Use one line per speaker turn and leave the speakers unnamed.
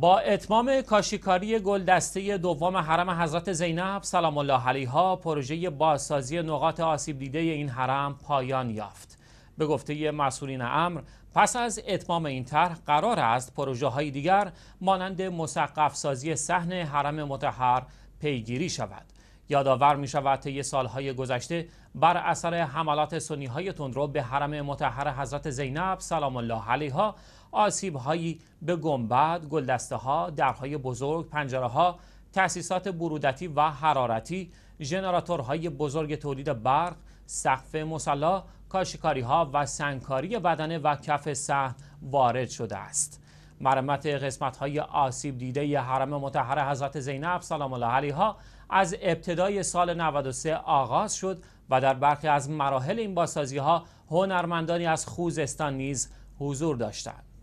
با اتمام کاشیکاری گل دسته دوم حرم حضرت زینب سلام الله علیها پروژه بازسازی نقاط آسیب دیده این حرم پایان یافت به گفته مسئولین امر پس از اتمام این طرح قرار است پروژه های دیگر مانند مسقف سازی صحن حرم متحر پیگیری شود یادآور می شود طی سالهای گذشته بر اثر حملات سنی های تندرو به حرم متحر حضرت زینب سلام الله علیها آسیب هایی به گنبد، گلدسته ها، درهای بزرگ، پنجره ها، تأسیسات برودتی و حرارتی، ژنراتورهای بزرگ تولید برق، سقف مصلا کاشکاری ها و سنگکاری بدنه و کف سه وارد شده است. مرمت قسمت های آسیب دیده ی حرم متحر حضرت زینب سلام الله علیها از ابتدای سال 93 آغاز شد و در برخی از مراحل این باسازی ها هنرمندانی از خوزستان نیز حضور داشتند.